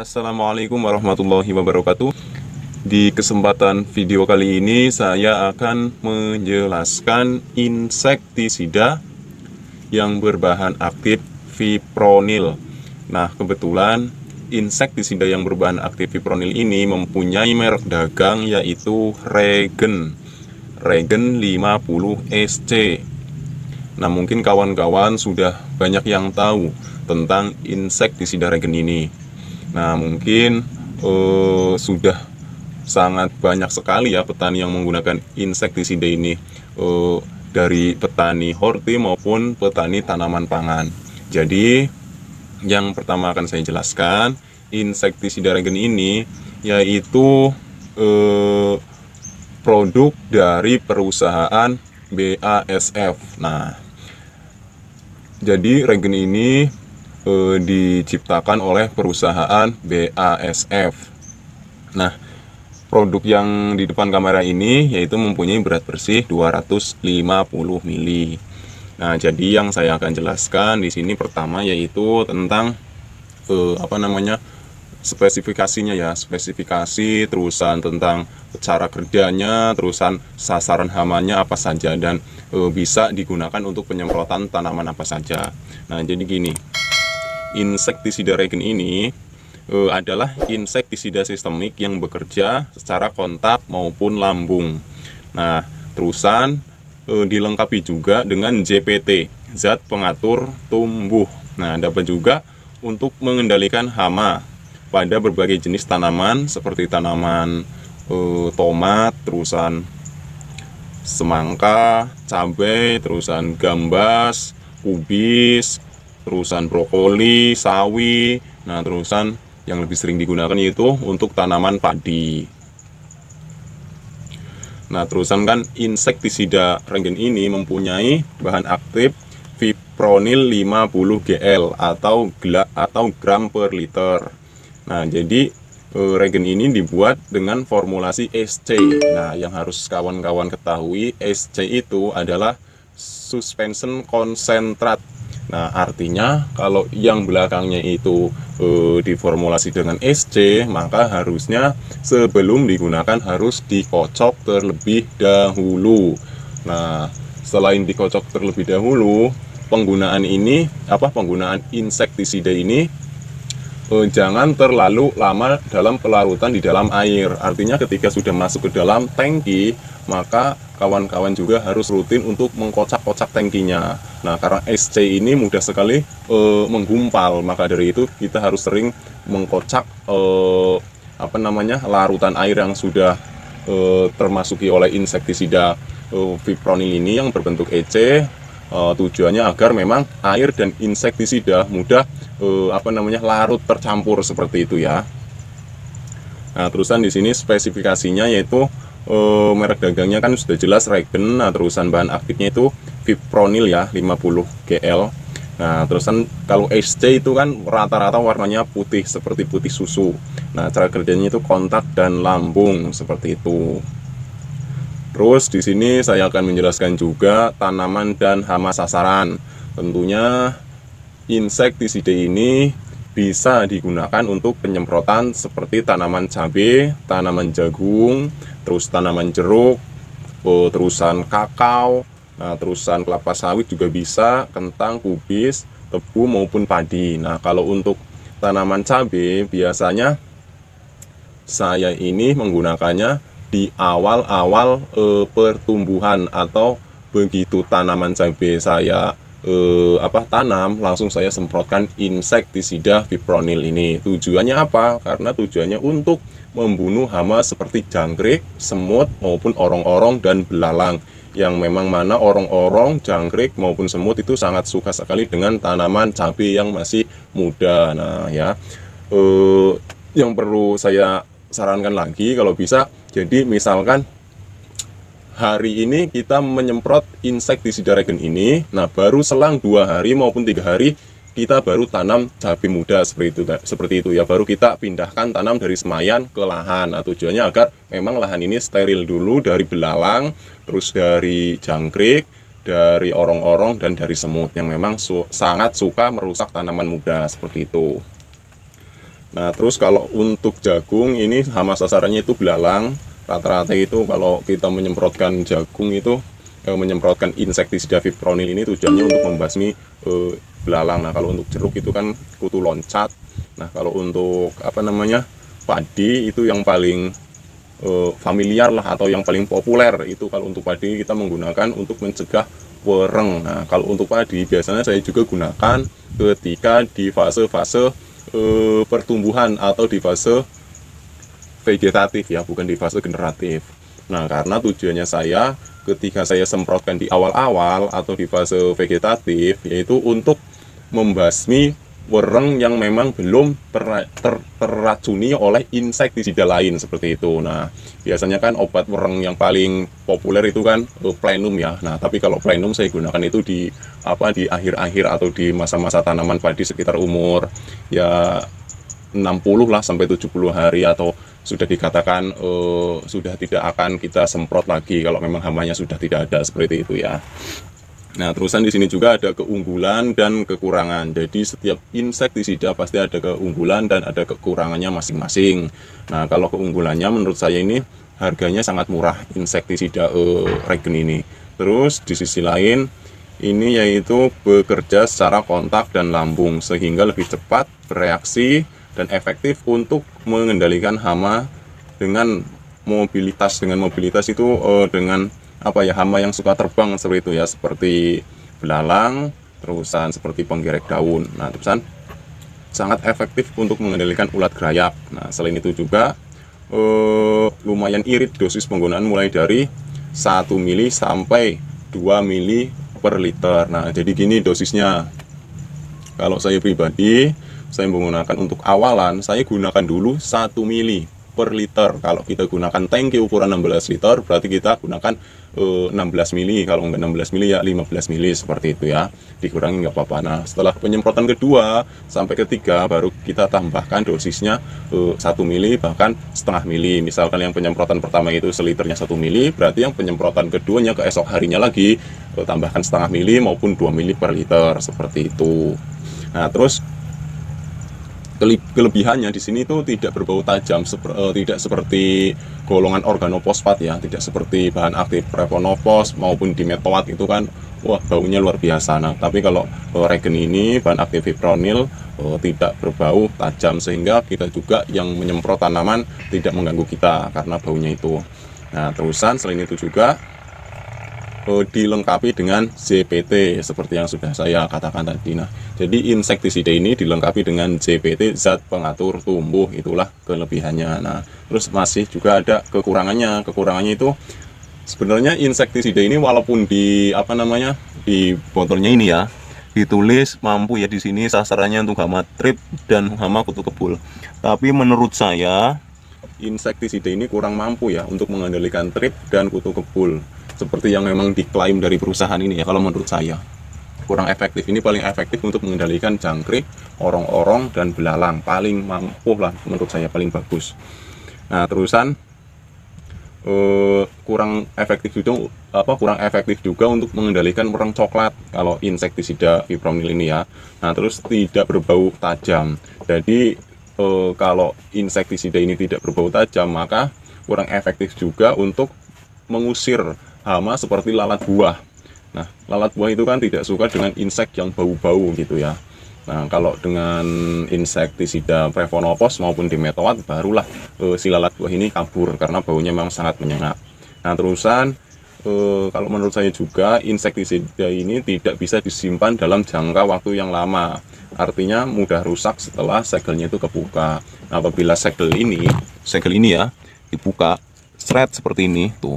Assalamualaikum warahmatullahi wabarakatuh Di kesempatan video kali ini saya akan menjelaskan insektisida yang berbahan aktif fipronil Nah kebetulan insektisida yang berbahan aktif fipronil ini mempunyai merek dagang yaitu Regen Regen 50 SC Nah mungkin kawan-kawan sudah banyak yang tahu tentang insektisida Regen ini Nah, mungkin uh, sudah sangat banyak sekali ya petani yang menggunakan insektisida ini uh, dari petani horti maupun petani tanaman pangan. Jadi, yang pertama akan saya jelaskan, insektisida regen ini yaitu uh, produk dari perusahaan BASF. Nah, jadi regen ini e, diciptakan oleh perusahaan BASF. Nah, produk yang di depan kamera ini yaitu mempunyai berat bersih 250 mili. Nah, jadi yang saya akan jelaskan di sini pertama yaitu tentang e, apa namanya? spesifikasinya ya spesifikasi terusan tentang cara kerjanya terusan sasaran hamanya apa saja dan e, bisa digunakan untuk penyemprotan tanaman apa saja nah jadi gini insektisida regen ini uh, adalah insektisida sistemik yang bekerja secara kontak maupun lambung. Nah, terusan uh, dilengkapi juga dengan JPT, zat pengatur tumbuh. Nah, dapat juga untuk mengendalikan hama pada berbagai jenis tanaman seperti tanaman uh, tomat, terusan semangka, cabai, terusan gambas, kubis, terusan brokoli, sawi, nah terusan yang lebih sering digunakan yaitu untuk tanaman padi. Nah, terusan kan insektisida renggen ini mempunyai bahan aktif fipronil 50 GL atau gla, atau gram per liter. Nah, jadi eh, Regen ini dibuat dengan formulasi SC. Nah, yang harus kawan-kawan ketahui, SC itu adalah suspension concentrate Nah, artinya kalau yang belakangnya itu e, diformulasi dengan SC, maka harusnya sebelum digunakan harus dikocok terlebih dahulu. Nah, selain dikocok terlebih dahulu, penggunaan ini apa penggunaan insektisida ini e, jangan terlalu lama dalam pelarutan di dalam air. Artinya ketika sudah masuk ke dalam tangki, maka kawan-kawan juga harus rutin untuk mengkocak-kocak tangkinya. Nah, karena SC ini mudah sekali e, menggumpal, maka dari itu kita harus sering mengkocak e, apa namanya larutan air yang sudah e, termasuki oleh insektisida e, fipronil ini yang berbentuk EC. E, tujuannya agar memang air dan insektisida mudah e, apa namanya larut tercampur seperti itu ya. Nah, terusan di sini spesifikasinya yaitu uh, merek dagangnya kan sudah jelas Regen nah terusan bahan aktifnya itu fipronil ya 50 GL nah terusan kalau SC itu kan rata-rata warnanya putih seperti putih susu nah cara kerjanya itu kontak dan lambung seperti itu terus di sini saya akan menjelaskan juga tanaman dan hama sasaran tentunya insektisida ini bisa digunakan untuk penyemprotan seperti tanaman cabai, tanaman jagung, terus tanaman jeruk, eh, terusan kakao, nah, terusan kelapa sawit juga bisa, kentang, kubis, tebu maupun padi. Nah, kalau untuk tanaman cabai biasanya saya ini menggunakannya di awal-awal e, pertumbuhan atau begitu tanaman cabai saya eh, apa tanam langsung saya semprotkan insektisida fipronil ini tujuannya apa karena tujuannya untuk membunuh hama seperti jangkrik semut maupun orang-orang dan belalang yang memang mana orang-orang jangkrik maupun semut itu sangat suka sekali dengan tanaman cabai yang masih muda. Nah, ya. Eh, yang perlu saya sarankan lagi kalau bisa jadi misalkan hari ini kita menyemprot insektisida regen ini nah baru selang dua hari maupun tiga hari kita baru tanam cabai muda seperti itu seperti itu ya baru kita pindahkan tanam dari semayan ke lahan nah, tujuannya agar memang lahan ini steril dulu dari belalang terus dari jangkrik dari orang-orang dan dari semut yang memang su sangat suka merusak tanaman muda seperti itu nah terus kalau untuk jagung ini hama sasarannya itu belalang rata-rata itu kalau kita menyemprotkan jagung itu eh, menyemprotkan insektisida fipronil ini tujuannya untuk membasmi eh, belalang nah kalau untuk jeruk itu kan kutu loncat nah kalau untuk apa namanya padi itu yang paling eh, familiar lah atau yang paling populer itu kalau untuk padi kita menggunakan untuk mencegah wereng nah kalau untuk padi biasanya saya juga gunakan ketika di fase-fase eh, pertumbuhan atau di fase vegetatif ya, bukan di fase generatif. Nah, karena tujuannya saya ketika saya semprotkan di awal-awal atau di fase vegetatif yaitu untuk membasmi wereng yang memang belum ter, ter, teracuni oleh insektisida lain seperti itu. Nah, biasanya kan obat wereng yang paling populer itu kan uh, plenum ya. Nah, tapi kalau plenum saya gunakan itu di apa di akhir-akhir atau di masa-masa tanaman padi sekitar umur ya 60 lah sampai 70 hari atau sudah dikatakan uh, sudah tidak akan kita semprot lagi kalau memang hamanya sudah tidak ada seperti itu ya. Nah, terusan di sini juga ada keunggulan dan kekurangan. Jadi setiap insektisida pasti ada keunggulan dan ada kekurangannya masing-masing. Nah, kalau keunggulannya menurut saya ini harganya sangat murah insektisida uh, eh, regen ini. Terus di sisi lain ini yaitu bekerja secara kontak dan lambung sehingga lebih cepat bereaksi dan efektif untuk mengendalikan hama dengan mobilitas dengan mobilitas itu uh, dengan apa ya hama yang suka terbang seperti itu ya seperti belalang terusan seperti penggerek daun nah terusan sangat efektif untuk mengendalikan ulat gerayap nah selain itu juga uh, lumayan irit dosis penggunaan mulai dari 1 mili sampai 2 mili per liter nah jadi gini dosisnya kalau saya pribadi saya menggunakan untuk awalan saya gunakan dulu 1 mili per liter kalau kita gunakan tangki ukuran 16 liter berarti kita gunakan e, eh, 16 mili kalau enggak 16 mili ya 15 mili seperti itu ya dikurangi enggak apa-apa nah setelah penyemprotan kedua sampai ketiga baru kita tambahkan dosisnya e, eh, 1 mili bahkan setengah mili misalkan yang penyemprotan pertama itu seliternya 1 mili berarti yang penyemprotan keduanya ke esok harinya lagi e, tambahkan setengah mili maupun 2 mili per liter seperti itu nah terus kelebihannya di sini itu tidak berbau tajam seper, uh, tidak seperti golongan organofosfat ya tidak seperti bahan aktif flavonovos maupun dimetoat itu kan wah baunya luar biasa nah tapi kalau uh, regen ini bahan aktif fipronil uh, tidak berbau tajam sehingga kita juga yang menyemprot tanaman tidak mengganggu kita karena baunya itu nah terusan selain itu juga Eh, dilengkapi dengan JPT seperti yang sudah saya katakan tadi. Nah, jadi insektisida ini dilengkapi dengan JPT zat pengatur tumbuh itulah kelebihannya. Nah, terus masih juga ada kekurangannya. Kekurangannya itu sebenarnya insektisida ini walaupun di apa namanya di botolnya ini ya ditulis mampu ya di sini sasarannya untuk hama trip dan hama kutu kebul. Tapi menurut saya insektisida ini kurang mampu ya untuk mengendalikan trip dan kutu kebul seperti yang memang diklaim dari perusahaan ini ya kalau menurut saya kurang efektif ini paling efektif untuk mengendalikan jangkrik orang-orang dan belalang paling mampu lah menurut saya paling bagus nah terusan uh, kurang efektif juga apa kurang efektif juga untuk mengendalikan merang coklat kalau insektisida fipronil ini ya nah terus tidak berbau tajam jadi uh, kalau insektisida ini tidak berbau tajam maka kurang efektif juga untuk mengusir hama seperti lalat buah. Nah, lalat buah itu kan tidak suka dengan insek yang bau-bau gitu ya. Nah, kalau dengan insektisida Prevonopos maupun Dimetoat barulah e, si lalat buah ini kabur karena baunya memang sangat menyengat. Nah, terusan e, kalau menurut saya juga insektisida ini tidak bisa disimpan dalam jangka waktu yang lama. Artinya mudah rusak setelah segelnya itu kebuka. Nah, apabila segel ini, segel ini ya, dibuka, seret seperti ini tuh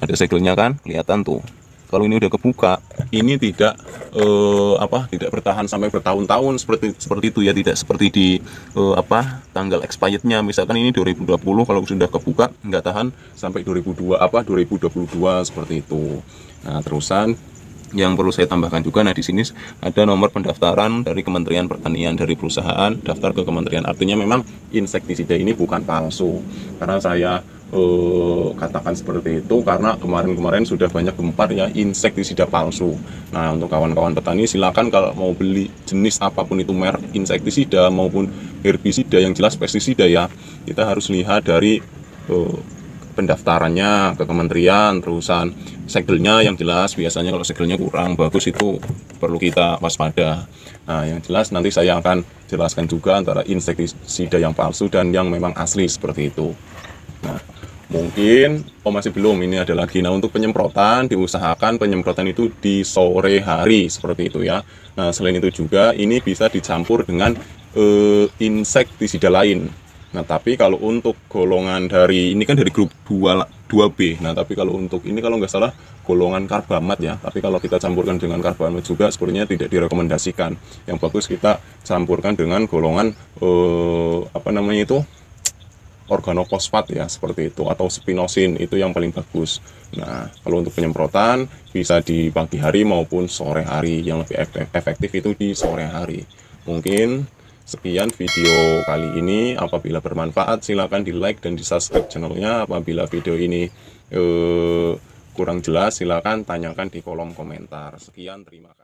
ada segelnya kan kelihatan tuh kalau ini udah kebuka ini tidak eh, apa tidak bertahan sampai bertahun-tahun seperti seperti itu ya tidak seperti di eh, apa tanggal expirednya misalkan ini 2020 kalau sudah kebuka nggak tahan sampai 2002 apa 2022 seperti itu nah terusan yang perlu saya tambahkan juga nah di sini ada nomor pendaftaran dari Kementerian Pertanian dari perusahaan daftar ke kementerian artinya memang insektisida ini bukan palsu karena saya eh, katakan seperti itu karena kemarin-kemarin sudah banyak gempar ya insektisida palsu. Nah untuk kawan-kawan petani silakan kalau mau beli jenis apapun itu merek insektisida maupun herbisida yang jelas pestisida ya kita harus lihat dari eh, pendaftarannya ke kementerian perusahaan segelnya yang jelas biasanya kalau segelnya kurang bagus itu perlu kita waspada nah yang jelas nanti saya akan jelaskan juga antara insektisida yang palsu dan yang memang asli seperti itu nah mungkin oh masih belum ini ada lagi nah untuk penyemprotan diusahakan penyemprotan itu di sore hari seperti itu ya nah selain itu juga ini bisa dicampur dengan eh, insektisida lain nah tapi kalau untuk golongan dari ini kan dari grup 2 b nah tapi kalau untuk ini kalau nggak salah golongan karbamat ya tapi kalau kita campurkan dengan karbamat juga sepertinya tidak direkomendasikan yang bagus kita campurkan dengan golongan eh, apa namanya itu organofosfat ya seperti itu atau spinosin itu yang paling bagus. Nah, kalau untuk penyemprotan bisa di pagi hari maupun sore hari yang lebih efektif itu di sore hari. Mungkin sekian video kali ini apabila bermanfaat silahkan di like dan di subscribe channelnya apabila video ini eh, kurang jelas silahkan tanyakan di kolom komentar. Sekian terima kasih.